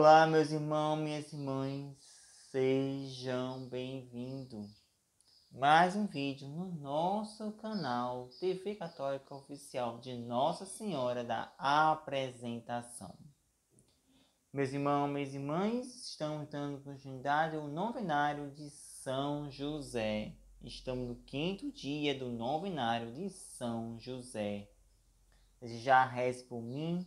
Olá, meus irmãos, minhas irmãs, sejam bem-vindos. Mais um vídeo no nosso canal TV Católica Oficial de Nossa Senhora da Apresentação. Meus irmãos, minhas irmãs, estamos dando continuidade ao novenário de São José. Estamos no quinto dia do novenário de São José. Já reze por mim,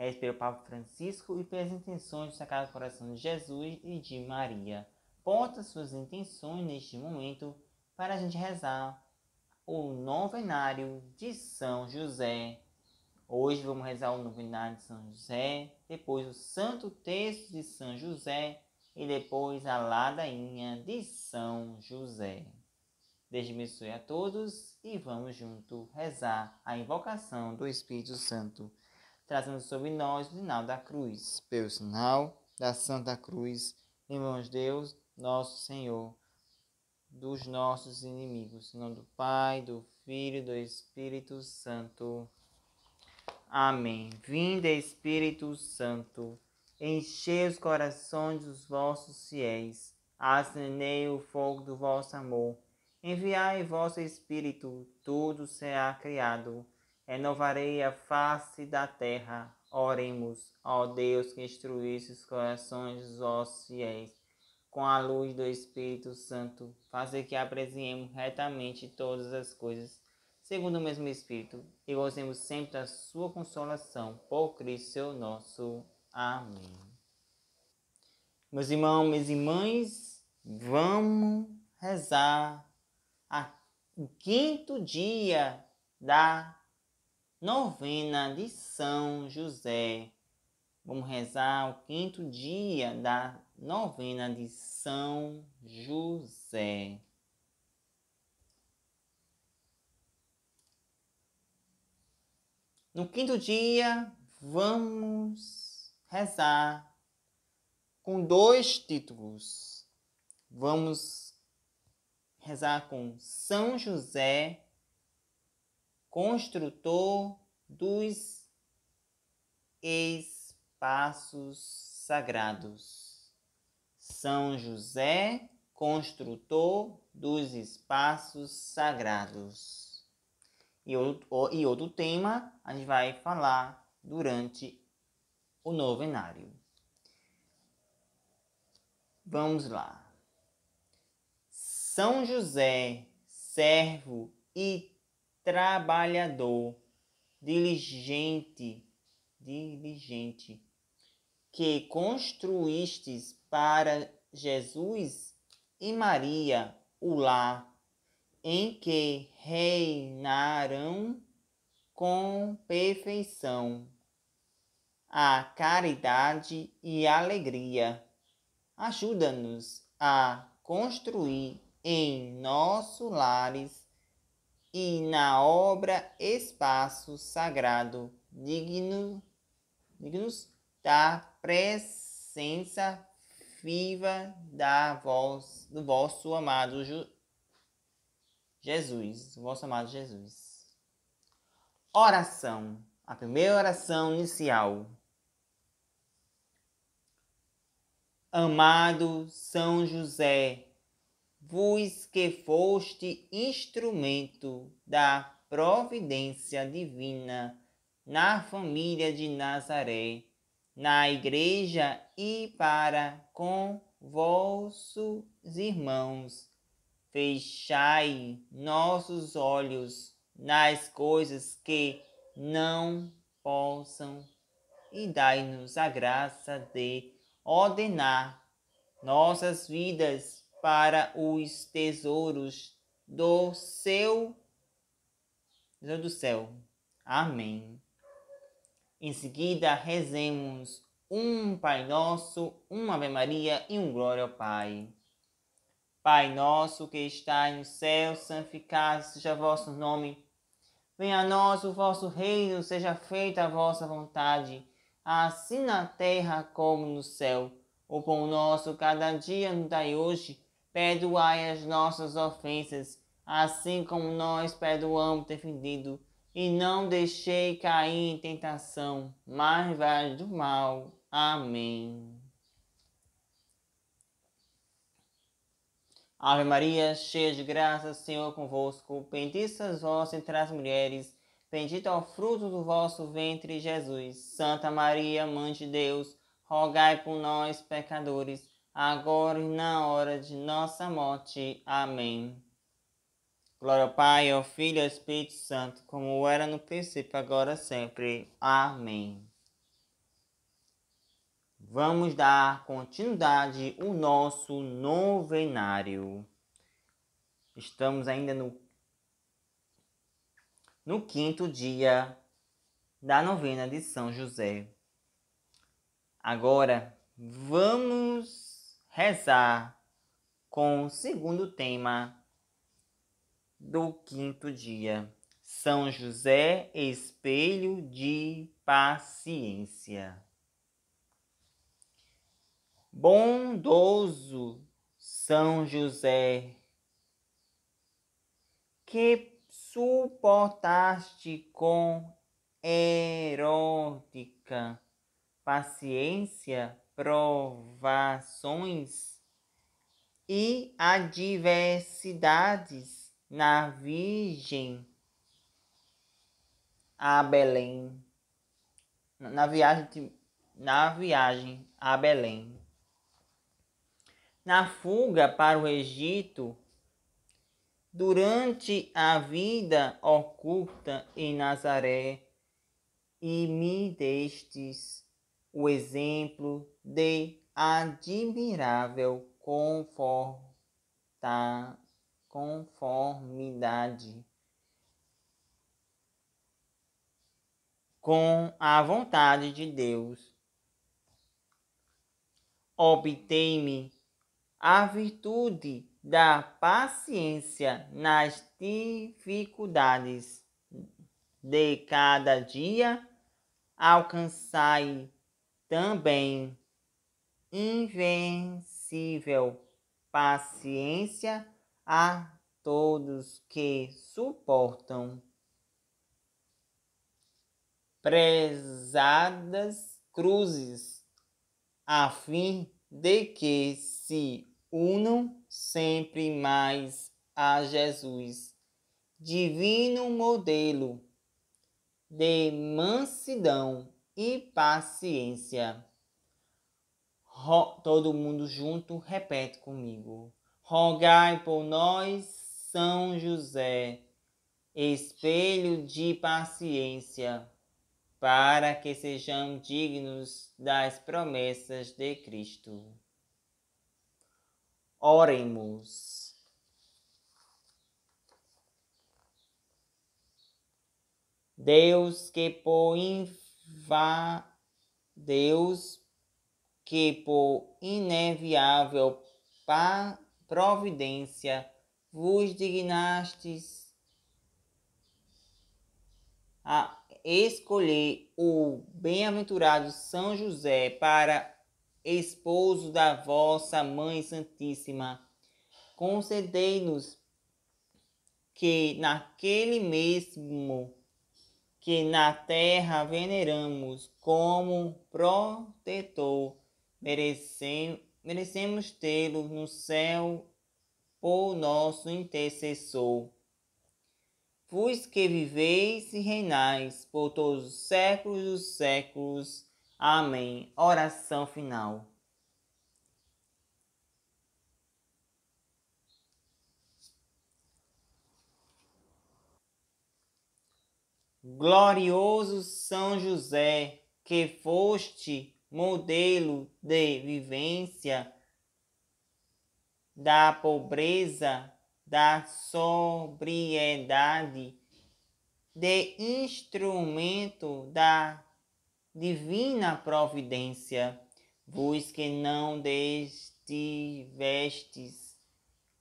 Reze é, pelo Papa Francisco e pelas intenções do Sagrado Coração de Jesus e de Maria. Ponta suas intenções neste momento para a gente rezar o novenário de São José. Hoje vamos rezar o novenário de São José, depois o Santo Texto de São José e depois a ladainha de São José. Deus abençoe a todos e vamos junto rezar a invocação do Espírito Santo trazendo sobre nós o sinal da cruz. Pelo sinal da Santa Cruz, de Deus, nosso Senhor, dos nossos inimigos. Em nome do Pai, do Filho e do Espírito Santo. Amém. Vinda, Espírito Santo, enchei os corações dos vossos fiéis, acendei o fogo do vosso amor. Enviai vosso Espírito, tudo será criado renovarei a face da terra. Oremos, ó Deus que instruísse os corações dos vossos fiéis com a luz do Espírito Santo, fazer que apreciemos retamente todas as coisas, segundo o mesmo Espírito, e gozemos sempre da sua consolação, por Cristo seu nosso. Amém. Meus irmãos, minhas irmãs, vamos rezar o quinto dia da Novena de São José. Vamos rezar o quinto dia da novena de São José. No quinto dia, vamos rezar com dois títulos. Vamos rezar com São José construtor dos espaços sagrados. São José, construtor dos espaços sagrados. E outro, e outro tema a gente vai falar durante o novenário. Vamos lá. São José, servo e trabalhador, diligente, diligente, que construístes para Jesus e Maria o lar em que reinarão com perfeição a caridade e a alegria. Ajuda-nos a construir em nossos lares e na obra Espaço Sagrado digno, dignos da presença viva da voz do vosso amado Ju, Jesus, vosso amado Jesus. Oração, a primeira oração inicial. Amado São José, vos que foste instrumento da providência divina na família de Nazaré, na igreja e para com vossos irmãos. Fechai nossos olhos nas coisas que não possam e dai-nos a graça de ordenar nossas vidas para os tesouros do seu do céu. Amém. Em seguida, rezemos um Pai Nosso, uma Ave Maria e um Glória ao Pai. Pai nosso que estais no céu, santificado seja vosso nome. Venha a nós o vosso reino, seja feita a vossa vontade, assim na terra como no céu. O pão nosso cada dia nos dai hoje Perdoai as nossas ofensas, assim como nós perdoamos ofendido, e não deixei cair em tentação, mas vai do mal. Amém. Ave Maria, cheia de graça, Senhor é convosco, bendita vós entre as mulheres, bendito é o fruto do vosso ventre, Jesus. Santa Maria, Mãe de Deus, rogai por nós, pecadores, agora e na hora de nossa morte. Amém. Glória ao Pai, ao Filho e ao Espírito Santo, como era no princípio, agora e sempre. Amém. Vamos dar continuidade o nosso novenário. Estamos ainda no, no quinto dia da novena de São José. Agora, vamos rezar com o segundo tema do quinto dia. São José, espelho de paciência. Bondoso São José, que suportaste com erótica paciência provações e adversidades na Virgem a Belém. Na viagem, de, na viagem a Belém. Na fuga para o Egito, durante a vida oculta em Nazaré, e me destes o exemplo de admirável conformidade com a vontade de Deus. Obtei-me a virtude da paciência nas dificuldades de cada dia, alcançai também invencível paciência a todos que suportam. Prezadas cruzes, a fim de que se unam sempre mais a Jesus, divino modelo de mansidão e paciência todo mundo junto, repete comigo. Rogai por nós, São José, espelho de paciência, para que sejamos dignos das promessas de Cristo. Oremos. Deus que por inva... Deus que, por inevitável providência, vos dignastes a escolher o bem-aventurado São José para esposo da vossa Mãe Santíssima, concedei-nos que naquele mesmo que na terra veneramos como protetor merecemos, merecemos tê-lo no céu por nosso intercessor. Vós que viveis e reinais por todos os séculos dos séculos. Amém. Oração final. Glorioso São José, que foste modelo de vivência da pobreza, da sobriedade, de instrumento da divina providência, vos que não destivestes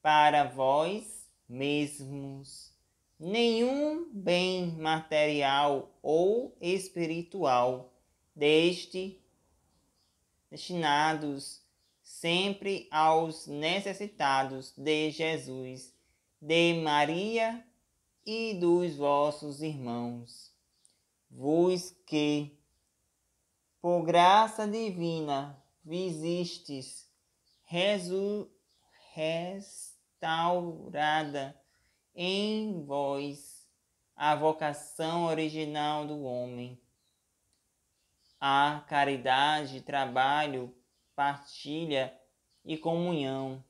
para vós mesmos nenhum bem material ou espiritual, deste destinados sempre aos necessitados de Jesus, de Maria e dos vossos irmãos. Vos que, por graça divina, visistes restaurada em vós a vocação original do homem a caridade, trabalho, partilha e comunhão.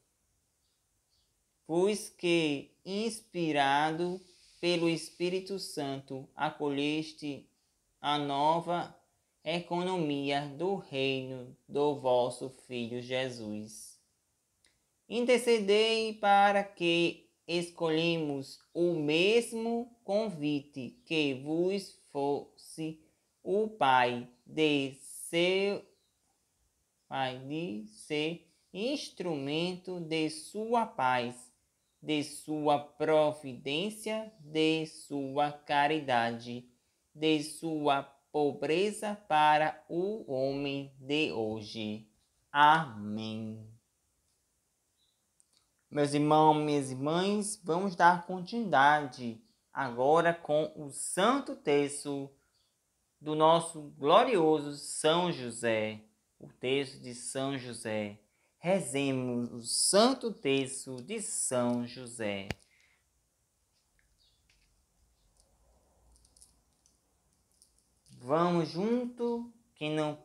Pois que, inspirado pelo Espírito Santo, acolheste a nova economia do reino do vosso Filho Jesus. Intercedei para que escolhemos o mesmo convite que vos fosse o Pai de seu pai de ser instrumento de sua paz, de sua providência, de sua caridade, de sua pobreza para o homem de hoje. Amém. Meus irmãos, minhas irmãs, vamos dar continuidade agora com o Santo texto do nosso glorioso São José, o texto de São José. Rezemos o santo texto de São José. Vamos junto, quem não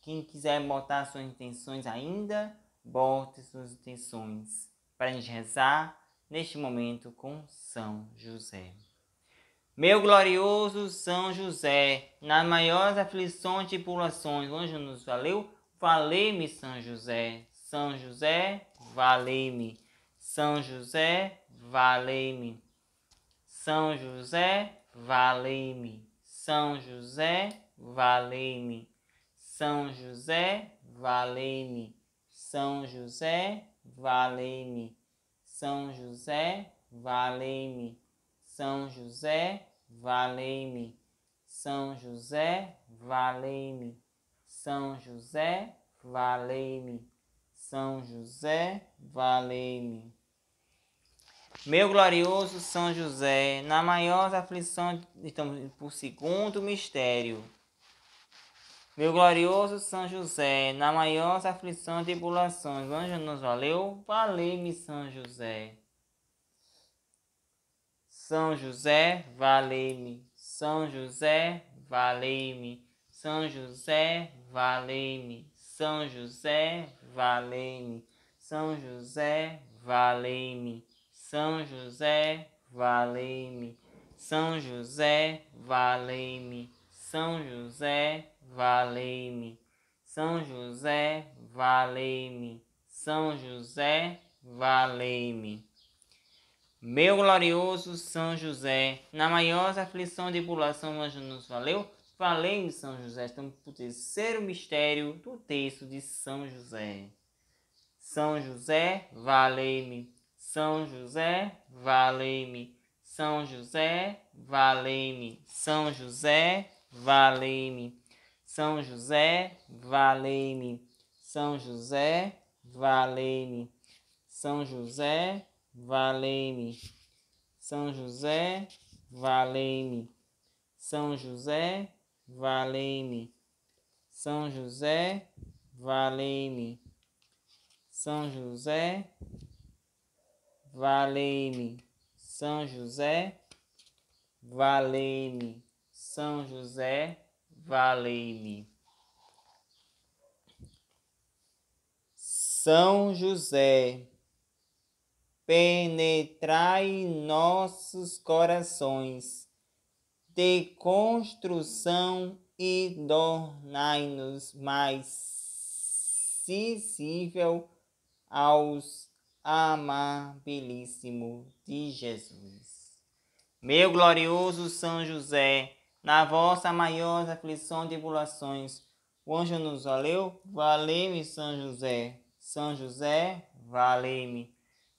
quem quiser botar suas intenções ainda, bote suas intenções para a gente rezar neste momento com São José. Meu glorioso São José, nas maiores aflições e tribulações, o anjo nos valeu, valei-me São José. São José, valei-me. São José, valei-me. São José, valei-me. São José, valei-me. São José, valei-me. São José, valei-me. São José, valei-me. São José, valei-me. São José, valei-me. São José, valei-me. São José, valei-me. Meu glorioso São José, na maior aflição, estamos por segundo mistério. Meu glorioso São José, na maior aflição de tribulações, anjo nos valeu, valei-me, São José. São José, valei-me. São José, valei-me. São José, valei-me. São José, valei-me. São José, valei-me. São José, valei-me. São José, valei-me. São José, valei-me. São José, valei-me. São José, valei-me. Meu glorioso São José, na maior aflição de população, hoje anjo nos valeu. Valeu, São José. Estamos para o terceiro mistério do texto de São José. São José, valei-me. São José, valei-me. São José, valei-me. São José, valei-me. São José, valei-me. São José, valei-me. São José, valei-me valei-me. São José, valei-me. São José, valei-me. São José, valei-me. São José, valei-me. São José, valei-me. São José, valei-me. São José, penetrai nossos corações de construção e tornai-nos mais sensível aos amabilíssimo de Jesus. Meu glorioso São José, na vossa maior aflição e tribulações, o anjo nos valeu, valeu-me São José. São José, valeu-me.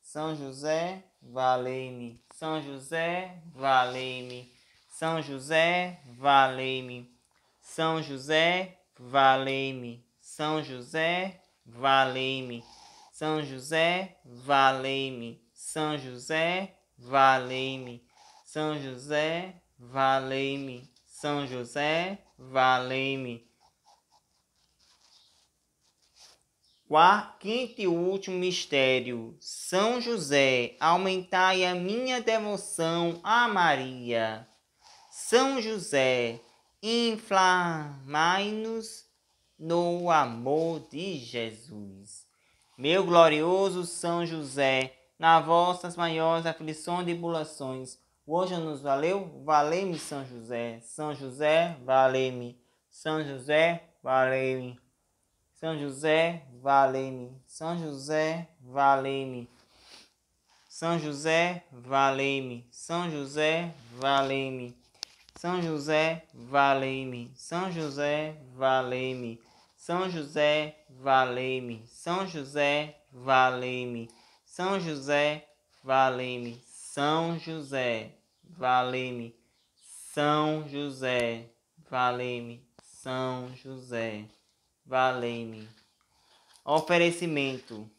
São José, valei-me. São José, valei-me. São José, valei-me. São José, valei-me. São José, valei-me. São José, valei-me. São José, valei-me. São José, valei-me. São José, valei-me. Quarto, quinto e último mistério, São José, aumentai a minha devoção a Maria. São José, inflamai-nos no amor de Jesus. Meu glorioso São José, na vossas maiores aflições e tribulações, hoje nos valeu, valei-me São José. São José, valei-me. São José, valei-me. São José, valei-me. São José, valei-me. São José, valei-me. São José, valei-me. São José, valei-me. São José, valei-me. São José, valei-me. São José, valei-me. São José, valei-me. São José, valei-me. São José, valei-me. São José, valei-me. Oferecimento.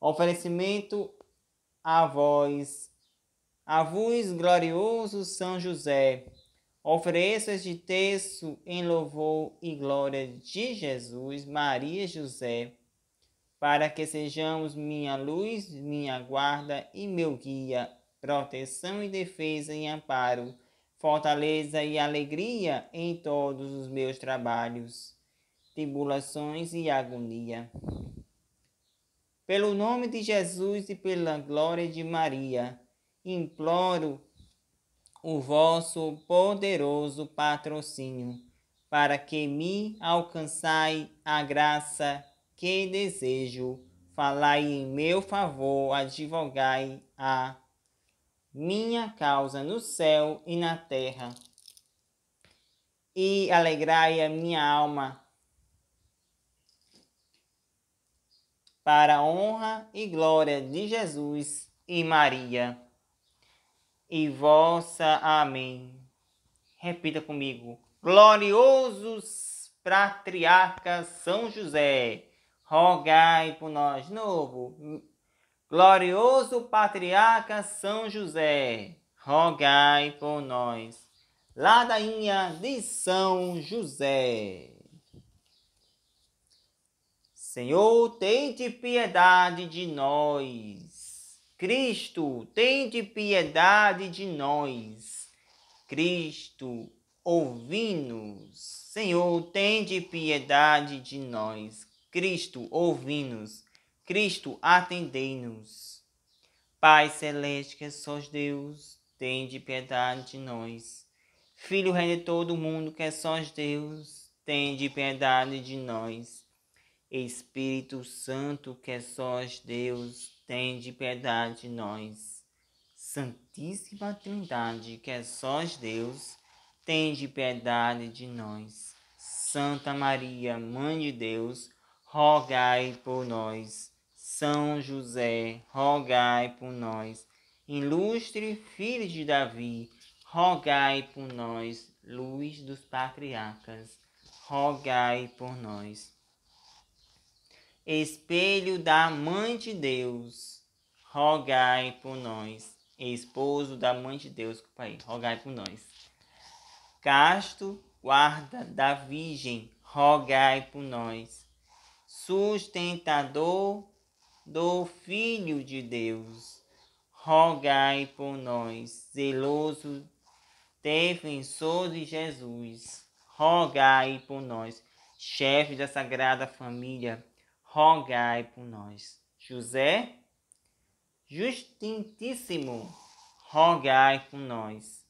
Oferecimento a vós, a vós glorioso São José. Ofereço este texto em louvor e glória de Jesus, Maria José, para que sejamos minha luz, minha guarda e meu guia, proteção e defesa e amparo, fortaleza e alegria em todos os meus trabalhos tribulações e agonia. Pelo nome de Jesus e pela glória de Maria, imploro o vosso poderoso patrocínio, para que me alcançai a graça que desejo. Falai em meu favor, advogai a minha causa no céu e na terra. E alegrai a minha alma para a honra e glória de Jesus e Maria. E vossa amém. Repita comigo. Gloriosos patriarca São José, rogai por nós. Novo. Glorioso patriarca São José, rogai por nós. Ladainha de São José. Senhor, tente piedade de nós. Cristo, tente piedade de nós. Cristo, ouvi-nos. Senhor, tende piedade de nós. Cristo, ouvi-nos. Cristo, atendei-nos. Pai celeste, que sois Deus, tende piedade de nós. Filho Rei todo o mundo, que sois Deus, tende piedade de nós. Espírito Santo, que é sós Deus, tem de piedade de nós. Santíssima Trindade, que é sós Deus, tem de piedade de nós. Santa Maria, Mãe de Deus, rogai por nós. São José, rogai por nós. Ilustre Filho de Davi, rogai por nós. Luz dos Patriarcas, rogai por nós espelho da Mãe de Deus, rogai por nós. Esposo da Mãe de Deus, Pai, rogai por nós. Casto, guarda da Virgem, rogai por nós. Sustentador do Filho de Deus, rogai por nós. Zeloso defensor de Jesus, rogai por nós. Chefe da Sagrada Família, rogai por nós. José, Justitíssimo, rogai por nós.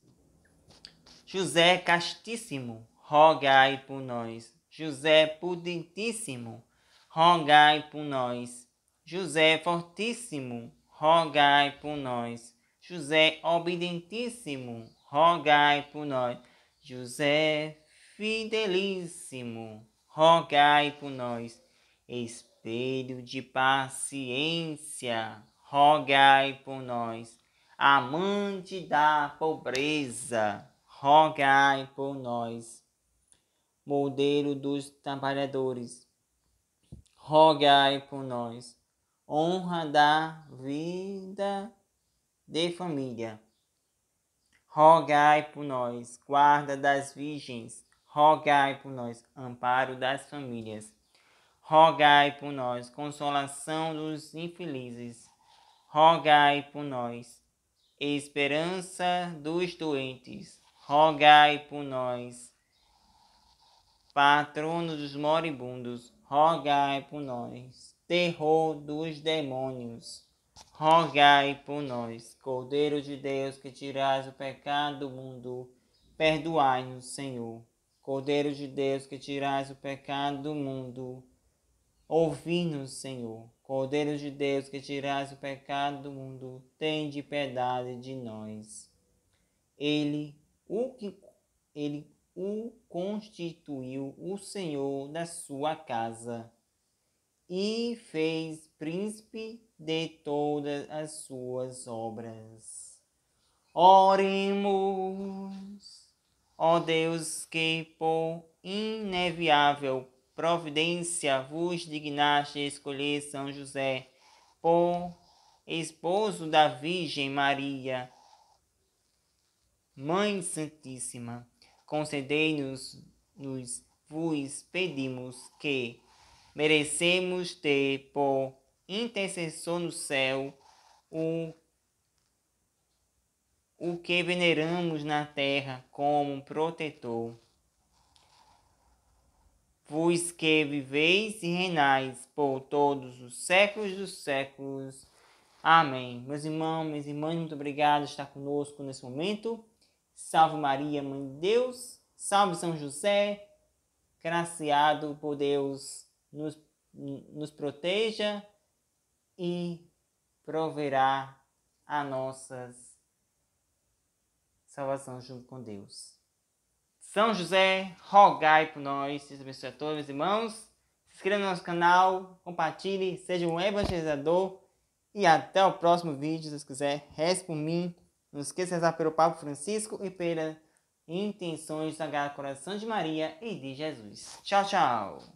José Castíssimo, rogai por nós. José Prudentíssimo, rogai por nós. José Fortíssimo, rogai por nós. José obedentíssimo, rogai por nós. José Fidelíssimo, rogai por nós. Espírito Espelho de paciência, rogai por nós. Amante da pobreza, rogai por nós. Modelo dos trabalhadores, rogai por nós. Honra da vida de família, rogai por nós. Guarda das virgens, rogai por nós. Amparo das famílias rogai por nós. Consolação dos infelizes, rogai por nós. Esperança dos doentes, rogai por nós. Patrono dos moribundos, rogai por nós. Terror dos demônios, rogai por nós. Cordeiro de Deus, que tirais o pecado do mundo, perdoai-nos, Senhor. Cordeiro de Deus, que tirais o pecado do mundo, Ouvi-nos, Senhor. Cordeiro de Deus, que tiras o pecado do mundo, de piedade de nós. Ele o que ele o constituiu o Senhor da sua casa e fez príncipe de todas as suas obras. Oremos, ó Deus, que por ineviável providência vos dignaste escolher São José por esposo da Virgem Maria, Mãe Santíssima. Concedei-nos, nos vos pedimos que merecemos ter por intercessor no céu o o que veneramos na terra como protetor vos que viveis e reinais por todos os séculos dos séculos. Amém. Meus irmãos, minhas irmãs, muito obrigado por estar conosco nesse momento. Salve Maria, Mãe de Deus. Salve São José. Graciado por Deus, nos, nos proteja e proverá a nossas salvação junto com Deus. São José, rogai por nós, Deus abençoe a todos, meus irmãos. Se inscreva no nosso canal, compartilhe, seja um evangelizador. E até o próximo vídeo, se Deus quiser. Reze por mim. Não esqueça de rezar pelo Papa Francisco e pelas intenções do Sagrado Coração de Maria e de Jesus. Tchau, tchau.